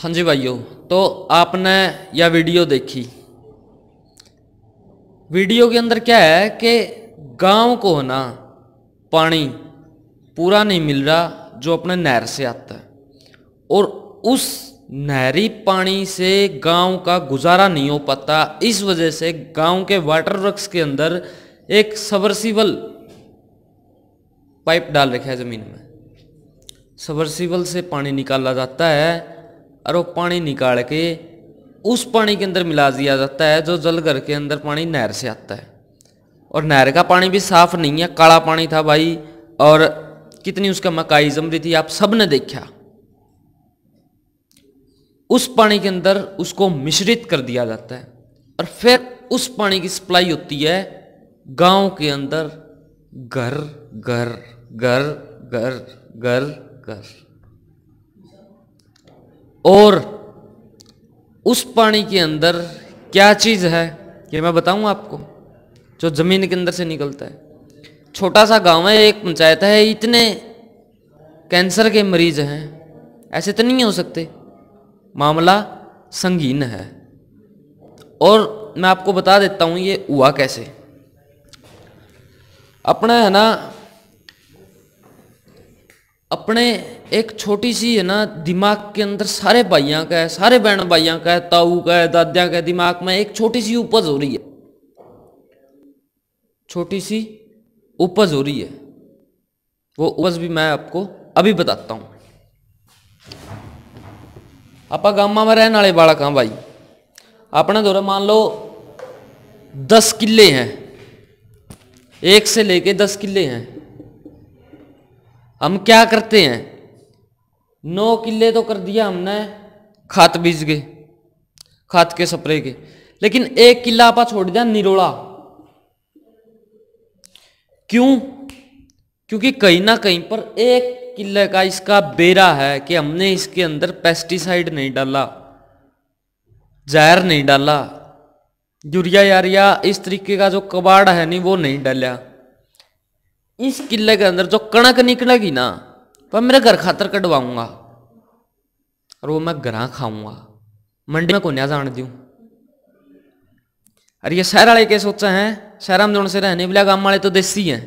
हाँ जी भाइयों तो आपने यह वीडियो देखी वीडियो के अंदर क्या है कि गांव को ना पानी पूरा नहीं मिल रहा जो अपने नहर से आता है और उस नहरी पानी से गांव का गुजारा नहीं हो पाता इस वजह से गांव के वाटर वर्क्स के अंदर एक सबरसिबल पाइप डाल रखा है ज़मीन में सबरसिबल से पानी निकाला जाता है और वो पानी निकाल के उस पानी के अंदर मिला दिया जाता है जो जलघर के अंदर पानी नहर से आता है और नहर का पानी भी साफ नहीं है काला पानी था भाई और कितनी उसका मकाई जम रही थी आप सब ने देखा उस पानी के अंदर उसको मिश्रित कर दिया जाता है और फिर उस पानी की सप्लाई होती है गांव के अंदर घर घर घर घर घर घर और उस पानी के अंदर क्या चीज़ है ये मैं बताऊं आपको जो ज़मीन के अंदर से निकलता है छोटा सा गांव है एक पंचायत है इतने कैंसर के मरीज हैं ऐसे तो नहीं हो सकते मामला संगीन है और मैं आपको बता देता हूँ ये हुआ कैसे अपना है ना अपने एक छोटी सी है ना दिमाग के अंदर सारे भाइयों का है सारे बहन भाइयों का है ताऊ का है दादिया का है दिमाग में एक छोटी सी उपज हो रही है छोटी सी उपज हो रही है वो उपज भी मैं आपको अभी बताता हूँ आप गामा में रहने वाले बालक हाँ भाई अपने दौरे तो मान लो दस किले हैं एक से लेके दस किले हैं हम क्या करते हैं नौ किले तो कर दिया हमने खाद बीज के खाद के सप्रे के लेकिन एक किला आपा छोड़ दिया निरोला क्यों क्योंकि कहीं ना कहीं पर एक किले का इसका बेरा है कि हमने इसके अंदर पेस्टिसाइड नहीं डाला जहर नहीं डाला यूरिया यारिया इस तरीके का जो कबाड़ है नहीं वो नहीं डाला इस किले के अंदर जो कणक निकलेगी ना तो मेरे घर खातर कटवाऊंगा और वो मैं घर खाऊंगा मंडी में को ना जान दू अरे ये शहर वाले क्या सोचा है शहर में जोड़ से रहने वाले गांव वाले तो देसी हैं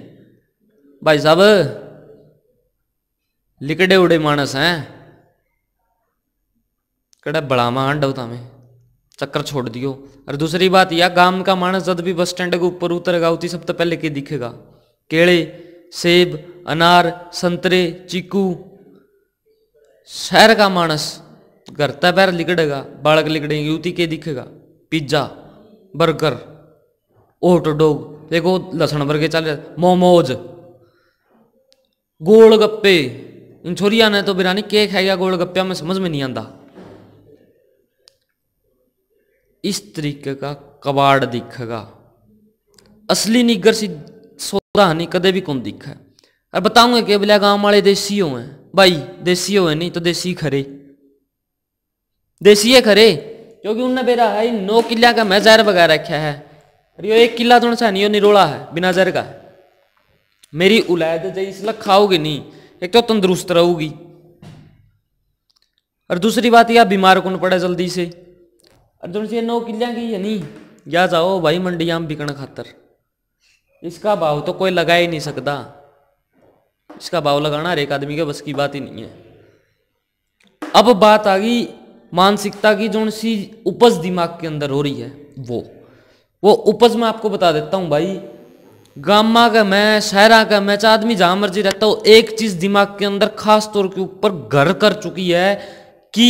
भाई साहब लिकड़े उड़े मानस हैं कड़ा बड़ा आंड था मैं चक्कर छोड़ दियो और दूसरी बात यह गांव का मानस जब भी बस स्टैंड के ऊपर उतरेगा उसी सबसे पहले के दिखेगा केले सेब अनार संतरे चीकू शहर का मानस घर पैर लिकड़ेगा बालक लिकड़ेंगे युवती के दिखेगा पिज्जा बर्गर ओट डोग देखो लसन भर चल चल मोमोज गोल गप्पे इन छोरिया ने तो बिरानी के है गोल गप्पे में समझ में नहीं आता इस तरीके का कबाड़ दिखेगा असली निगर सी पूरा नहीं कदे भी कौन दिखा और बताऊंगे कि बोला गाँव वाले देसी हो हैं भाई देसी हो है नहीं तो देसी खरे देसी है खरे क्योंकि उनने बेरा है नौ किला का मैं जहर बगा रखा है और यो एक किला थोड़ा सा नहीं निरोला है बिना जहर का मेरी उलायद जैसला खाओगे नहीं एक तो तंदुरुस्त रहूगी और दूसरी बात यह बीमार कौन पड़े जल्दी से और दूसरी नौ किला की है नहीं या जाओ भाई मंडिया में बिकने खातर इसका भाव तो कोई लगा ही नहीं सकता इसका भाव लगाना हर एक आदमी के बस की बात ही नहीं है अब बात आ गई मानसिकता की जो सी उपज दिमाग के अंदर हो रही है वो वो उपज मैं आपको बता देता हूं भाई गामा का मैं शहरा का मैं चाहे आदमी जहां मर्जी रहता हो एक चीज दिमाग के अंदर खास तौर के ऊपर घर कर चुकी है कि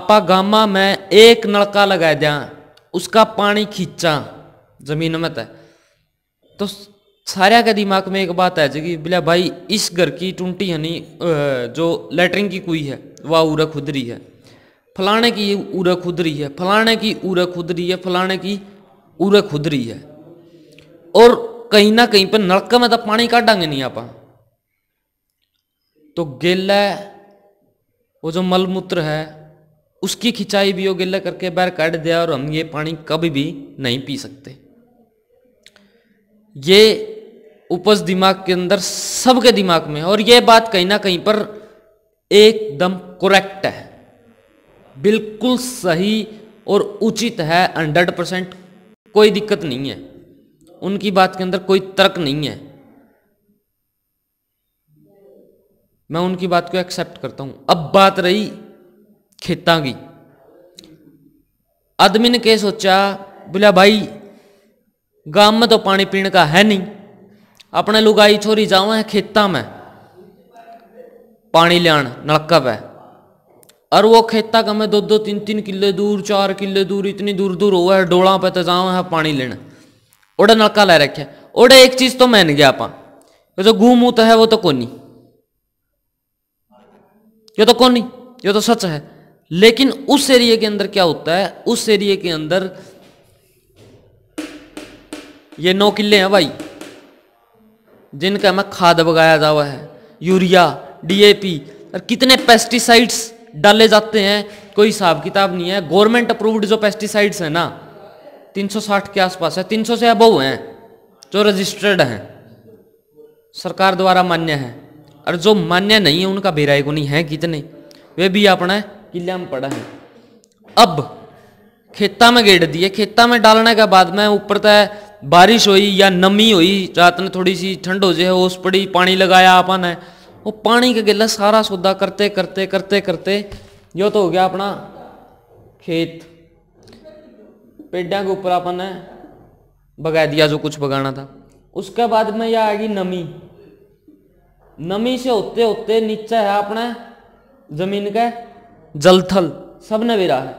आपा गामा में एक नलका लगा दिया उसका पानी खींचा जमीन में तय तो सारे के दिमाग में एक बात आ जाएगी बोले भाई इस घर की टूंटी यानी जो लेटरिन की कुई है वह उरा खुदरी है फलाने की उरा खुदरी है फलाने की उरा खुदरी है फलाने की उरा खुदरी है और कहीं ना कहीं पर नलका में तो पानी काटेंगे नहीं आप तो गेला वो जो मलमूत्र है उसकी खिंचाई भी हो गेला करके बाहर काट दिया और हम ये पानी कभी भी नहीं पी सकते ये उपज दिमाग के अंदर सबके दिमाग में और ये बात कहीं ना कहीं पर एकदम करेक्ट है बिल्कुल सही और उचित है हंड्रेड परसेंट कोई दिक्कत नहीं है उनकी बात के अंदर कोई तर्क नहीं है मैं उनकी बात को एक्सेप्ट करता हूं अब बात रही खेतों की आदमी ने क्या सोचा बोला भाई गांव में तो पानी पीने का है नहीं अपने लुगाई छोरी जाओ है खेता में पानी लिया नलका पे और वो खेता का मैं दो दो तीन तीन किले दूर चार किले दूर इतनी दूर दूर हो है डोला पे तो जाओ है पानी लेना ओडे नलका ला रखे ओडे एक चीज तो मैं नहीं गया आप जो तो घूम तो है वो तो कोनी ये तो कोनी ये तो सच है लेकिन उस एरिए के अंदर क्या होता है उस एरिए के अंदर ये नौ किले हैं भाई जिनका हमें खाद बगाया जा हुआ है यूरिया डीएपी और कितने पेस्टिसाइड्स डाले जाते हैं कोई हिसाब किताब नहीं है गवर्नमेंट अप्रूव्ड जो पेस्टिसाइड्स हैं ना 360 के आसपास है 300 से अबव हैं जो रजिस्टर्ड हैं सरकार द्वारा मान्य है और जो मान्य नहीं है उनका बेराय को नहीं है कितने वे भी अपने किले में पड़ा है अब खेता में गेड़ दिए खेता में डालने के बाद में ऊपर तय बारिश हुई या नमी हुई रात ने थोड़ी सी ठंड हो जाए उस पड़ी पानी लगाया अपन है वो पानी के गिला सारा सौदा करते करते करते करते यो तो हो गया अपना खेत पेड के ऊपर अपन ने बगा दिया जो कुछ बगाना था उसके बाद में यह आएगी नमी नमी से होते होते नीचे है अपने जमीन का जलथल सबने विरा है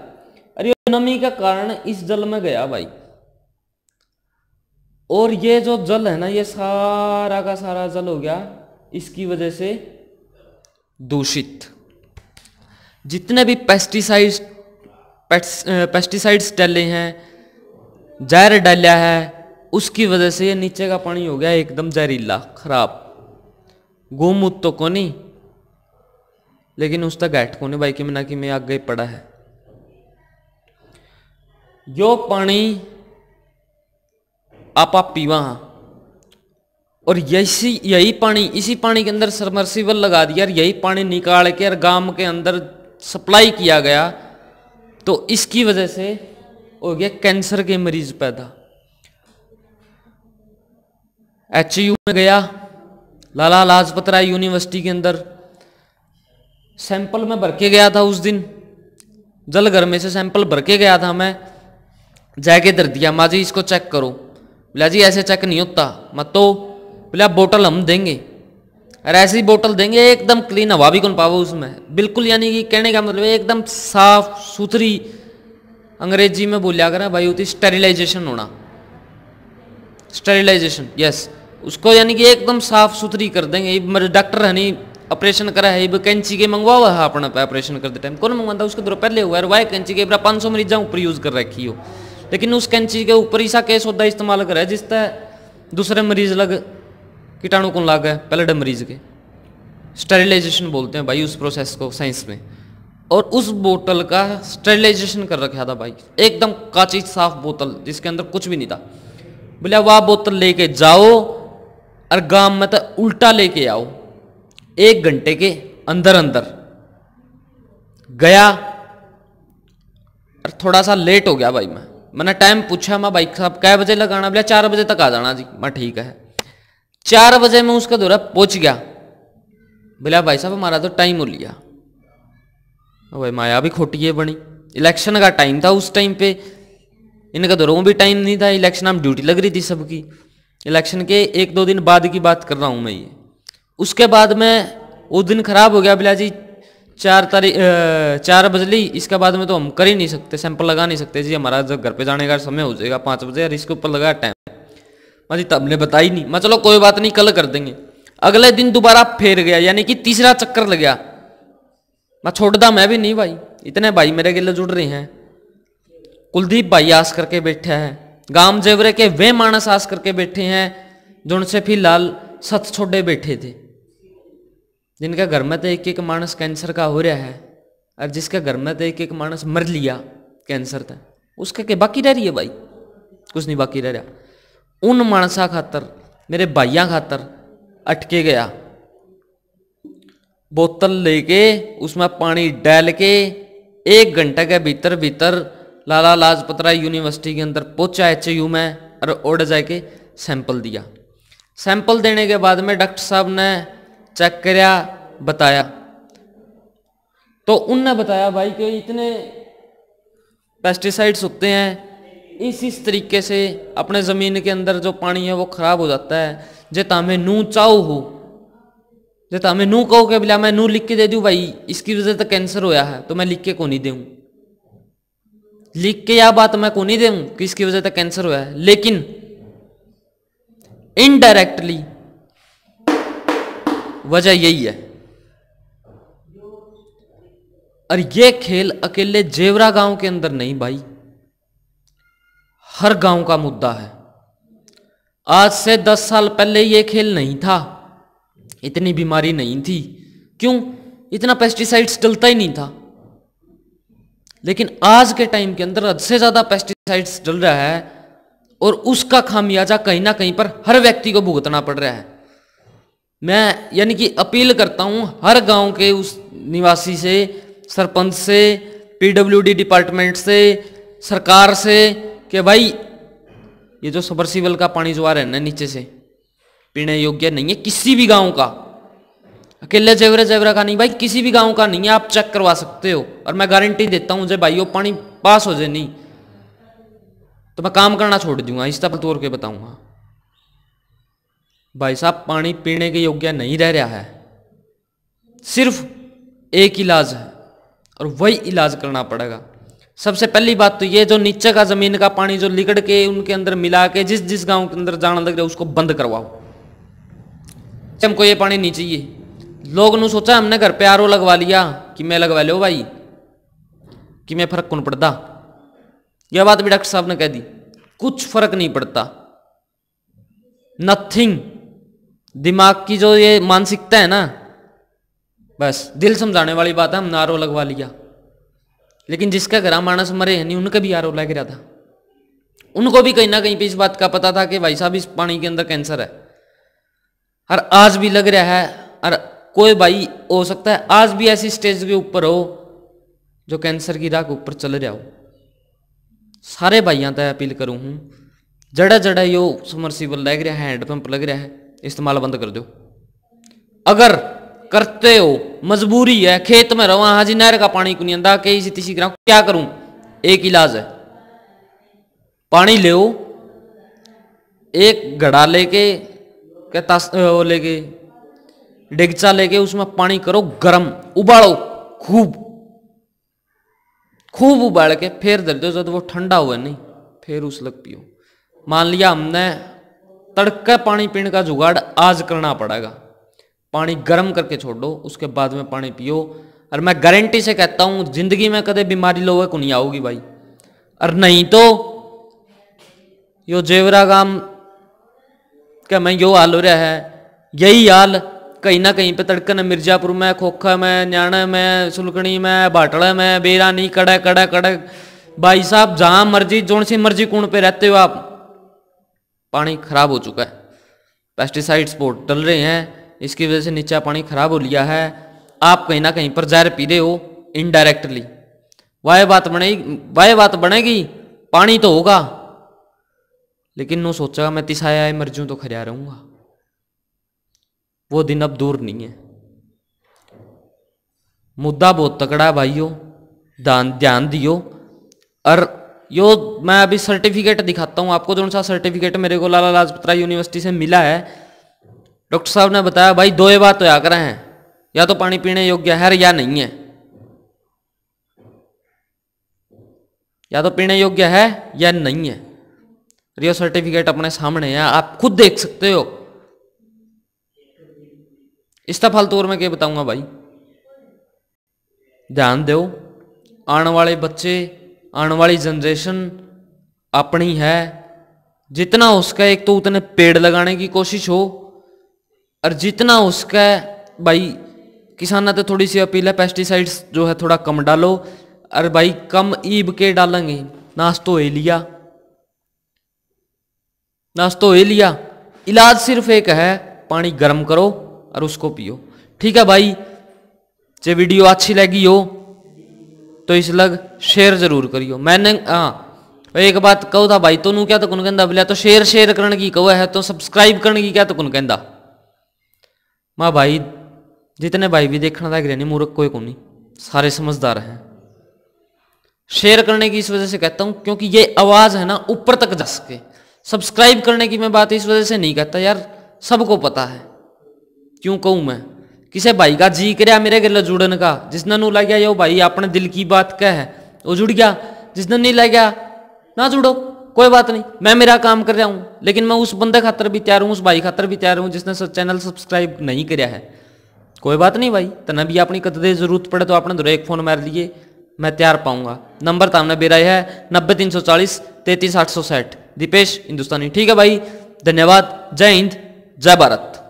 अरे नमी का कारण इस जल में गया भाई और ये जो जल है ना ये सारा का सारा जल हो गया इसकी वजह से दूषित जितने भी पेस्टिसाइड्स पेस्टिसाइड्स डाले हैं जहर डाला है उसकी वजह से ये नीचे का पानी हो गया एकदम जहरीला खराब गोमूत तो को नहीं लेकिन तक गैठ को नहीं भाई कि मना कि मैं आगे पड़ा है यो पानी आप पीवा हाँ और यही यही पानी इसी पानी के अंदर सरमर्सिबल लगा दिया और यही पानी निकाल के और गांव के अंदर सप्लाई किया गया तो इसकी वजह से हो गया कैंसर के मरीज पैदा एच यू में गया लाला लाजपत राय यूनिवर्सिटी के अंदर सैंपल में भर के गया था उस दिन जल घर में से सैंपल भर के गया था मैं जाके दर दिया माँ जी इसको चेक करो बोला जी ऐसे चेक नहीं होता मत तो बोला बोटल हम देंगे अरे ऐसी बोटल देंगे एकदम क्लीन हवा भी कौन पावा उसमें बिल्कुल यानी कि कहने का मतलब एकदम साफ सुथरी अंग्रेजी में बोलिया करें भाई होती स्टेरिलाइजेशन होना स्टेरिलाइजेशन यस उसको यानी कि एकदम साफ सुथरी कर देंगे मेरे डॉक्टर है नहीं ऑपरेशन करा है कैंची के मंगवा हुआ है अपना ऑपरेशन करते टाइम कौन मंगवाता उसके दौरा पहले हुआ है वाई कैंची के पाँच सौ मरीजा ऊपर यूज़ कर रखी हो लेकिन उस कैंची के ऊपर ईसा केस होता इस्तेमाल करे जिससे दूसरे मरीज लग कीटाणु कौन लग गए पहले डे मरीज के स्टेरिलाइजेशन बोलते हैं भाई उस प्रोसेस को साइंस में और उस बोतल का स्टेरिलाइजेशन कर रखा था भाई एकदम काची साफ बोतल जिसके अंदर कुछ भी नहीं था बोले वह बोतल लेके जाओ और गांव में तो उल्टा लेके आओ एक घंटे के अंदर अंदर गया और थोड़ा सा लेट हो गया भाई मैं मैंने टाइम पूछा मैं बाइक साहब कै बजे लगाना बोला चार बजे तक आ जाना जी मैं ठीक है चार बजे मैं उसका दौरा पहुंच गया बोला भाई साहब हमारा तो टाइम हो लिया भाई माया भी खोटी है बनी इलेक्शन का टाइम था उस टाइम पे इनका दौरों में भी टाइम नहीं था इलेक्शन में ड्यूटी लग रही थी सबकी इलेक्शन के एक दो दिन बाद की बात कर रहा हूँ मैं ये उसके बाद में वो दिन खराब हो गया बिला जी चार तारीख चार बज ली इसके बाद में तो हम कर ही नहीं सकते सैंपल लगा नहीं सकते जी हमारा जब घर पे जाने का समय हो जाएगा पाँच बजे यार इसके ऊपर लगा टाइम मैं जी तब ने बताई नहीं मैं चलो कोई बात नहीं कल कर देंगे अगले दिन दोबारा फेर गया यानी कि तीसरा चक्कर लग गया मैं छोड़ता मैं भी नहीं भाई इतने भाई मेरे गिले जुड़ रहे हैं कुलदीप भाई आस करके बैठे हैं गाम जेवरे के वे मानस आस करके बैठे हैं जो उनसे फिलहाल सत छोड़े बैठे थे जिनका घर में तो एक एक मानस कैंसर का हो रहा है और जिसका घर में तो एक एक मानस मर लिया कैंसर था तो, उसका के बाकी रह रही है भाई कुछ नहीं बाकी रह रहा उन मानसा खातर मेरे भाइया खातर अटके गया बोतल लेके उसमें पानी डाल के एक घंटे के भीतर भीतर लाला लाजपत राय यूनिवर्सिटी के अंदर पहुंचा एच यू में और ओड जाके सैंपल दिया सैंपल देने के बाद में डॉक्टर साहब ने चेक कर बताया तो उनने बताया भाई कि इतने पेस्टिसाइड्स होते हैं इस इस तरीके से अपने ज़मीन के अंदर जो पानी है वो ख़राब हो जाता है जे तामे नू चाओ हो जे तामे नू कहो के बोला मैं नू लिख के दे दूँ भाई इसकी वजह से कैंसर तो होया है तो मैं लिख के को नहीं देऊँ लिख के यह बात मैं को नहीं देऊँ कि इसकी वजह से कैंसर तो होया है लेकिन इनडायरेक्टली वजह यही है और ये खेल अकेले जेवरा गांव के अंदर नहीं भाई हर गांव का मुद्दा है आज से दस साल पहले ये खेल नहीं था इतनी बीमारी नहीं थी क्यों इतना पेस्टिसाइड्स डलता ही नहीं था लेकिन आज के टाइम के अंदर हद से ज़्यादा पेस्टिसाइड्स डल रहा है और उसका खामियाजा कहीं ना कहीं पर हर व्यक्ति को भुगतना पड़ रहा है मैं यानी कि अपील करता हूँ हर गांव के उस निवासी से सरपंच से पीडब्ल्यूडी डिपार्टमेंट से सरकार से कि भाई ये जो सबर्सिबल का पानी जो आ रहा है ना नीचे से पीने योग्य नहीं है किसी भी गांव का अकेले जेवरा जेवरा का नहीं भाई किसी भी गांव का नहीं है आप चेक करवा सकते हो और मैं गारंटी देता हूँ जब भाई वो पानी पास हो जाए नहीं तो मैं काम करना छोड़ दूंगा इस तब तौर के बताऊंगा भाई साहब पानी पीने के योग्य नहीं रह रहा है सिर्फ एक इलाज है और वही इलाज करना पड़ेगा सबसे पहली बात तो ये जो नीचे का ज़मीन का पानी जो लिकड़ के उनके अंदर मिला के जिस जिस गांव के अंदर जाना लग रहा है उसको बंद करवाओ अच्छा, हमको ये पानी नहीं चाहिए लोग ने सोचा हमने घर पे आरो लगवा लिया कि मैं लगवा लो भाई कि मैं फ़र्क कौन पड़ता यह बात भी डॉक्टर साहब ने कह दी कुछ फ़र्क नहीं पड़ता नथिंग दिमाग की जो ये मानसिकता है ना बस दिल समझाने वाली बात है हमने आरो लगवा लिया लेकिन जिसका घर मानस मरे नहीं उनका भी आरो लग रहा था उनको भी कहीं ना कहीं पे इस बात का पता था कि भाई साहब इस पानी के अंदर कैंसर है और आज भी लग रहा है और कोई भाई हो सकता है आज भी ऐसी स्टेज के ऊपर हो जो कैंसर की राह के ऊपर चल रहा हो सारे भाइयों तय अपील करूँ हूँ जड़ा जड़ा यो समरसीबल लग रहा है हैंडपम्प लग रहा है इस्तेमाल बंद कर दो अगर करते हो मजबूरी है खेत में रवा हाजी नहर का पानी को नहीं के इसी तीसी ग्राम क्या करूं एक इलाज है पानी ले एक घड़ा लेके तास वो लेके डेगचा लेके उसमें पानी करो गरम उबालो खूब खूब उबाल के फिर दर दो जब वो ठंडा हुआ नहीं फिर उस लग पियो मान लिया हमने तड़का पानी पीने का जुगाड़ आज करना पड़ेगा पानी गर्म करके छोड़ दो उसके बाद में पानी पियो और मैं गारंटी से कहता हूँ जिंदगी में कदे बीमारी लोग को नहीं आओगी भाई और नहीं तो यो जेवरा गाम क्या मैं यो हाल हो रहा है यही हाल कहीं ना कहीं पे तड़कन मिर्जापुर में खोखा में न्याण में सुलकणी में बाटड़ा में बेरानी कड़ा कड़ा कड़े भाई साहब जहाँ मर्जी जोन सी मर्जी कौन पे रहते हो आप पानी खराब हो चुका है पेस्टिसाइड्स पोर्ट डल रहे हैं इसकी वजह से नीचा पानी खराब हो लिया है आप कहीं ना कहीं पर जहर पी रहे हो इनडायरेक्टली वाह बात बनेगी वाह बात बनेगी पानी तो होगा लेकिन नो सोचा मैं तिसाया मर जूँ तो खरिया रहूँगा वो दिन अब दूर नहीं है मुद्दा बहुत तकड़ा है भाइयों ध्यान दियो और यो मैं अभी सर्टिफिकेट दिखाता हूँ आपको जो सा सर्टिफिकेट मेरे को लाला लाजपतराय यूनिवर्सिटी से मिला है डॉक्टर साहब ने बताया भाई दो बात तो करें हैं या तो पानी पीने योग्य है या नहीं है या तो पीने योग्य है या नहीं है रियो सर्टिफिकेट अपने सामने है आप खुद देख सकते हो इसका फालतू और मैं क्या बताऊंगा भाई ध्यान दो आने वाले बच्चे आने वाली जनरेशन अपनी है जितना हो एक तो उतने पेड़ लगाने की कोशिश हो और जितना हो सका भाई किसाना तो थोड़ी सी अपील है पेस्टिसाइड्स जो है थोड़ा कम डालो और भाई कम ईब के डालेंगे नाश तो ए लिया नाश तो ए लिया इलाज सिर्फ एक है पानी गर्म करो और उसको पियो ठीक है भाई जो वीडियो अच्छी लगी हो तो इस लग शेयर जरूर करियो मैंने हाँ एक बात कहो था भाई तो नू क्या तो कुन कहता बोलिया तो शेयर शेयर करने की कहो है तो सब्सक्राइब करने की क्या तो कुन कहता मां भाई जितने भाई भी देखना था नहीं मूर्ख कोई कौन नहीं सारे समझदार हैं शेयर करने की इस वजह से कहता हूँ क्योंकि ये आवाज़ है ना ऊपर तक जा सके सब्सक्राइब करने की मैं बात इस वजह से नहीं कहता यार सबको पता है क्यों कहूँ मैं किसी भाई का जी कर मेरे गल जुड़न का जिसने नू लग गया यो भाई अपने दिल की बात कह है वो जुड़ गया जिसने नहीं लग गया ना जुड़ो कोई बात नहीं मैं मेरा काम कर रहा हूँ लेकिन मैं उस बंदे खातर भी तैयार हूँ उस भाई खातर भी तैयार हूँ जिसने चैनल सब्सक्राइब नहीं कर है कोई बात नहीं भाई तना भी अपनी कदे जरूरत पड़े तो अपने दुरे एक फ़ोन मार लिए मैं तैयार पाऊंगा नंबर तो हमने बेरा है नब्बे तीन सौ चालीस तैतीस आठ सौ साठ दीपेश हिंदुस्तानी ठीक है भाई धन्यवाद जय हिंद जय भारत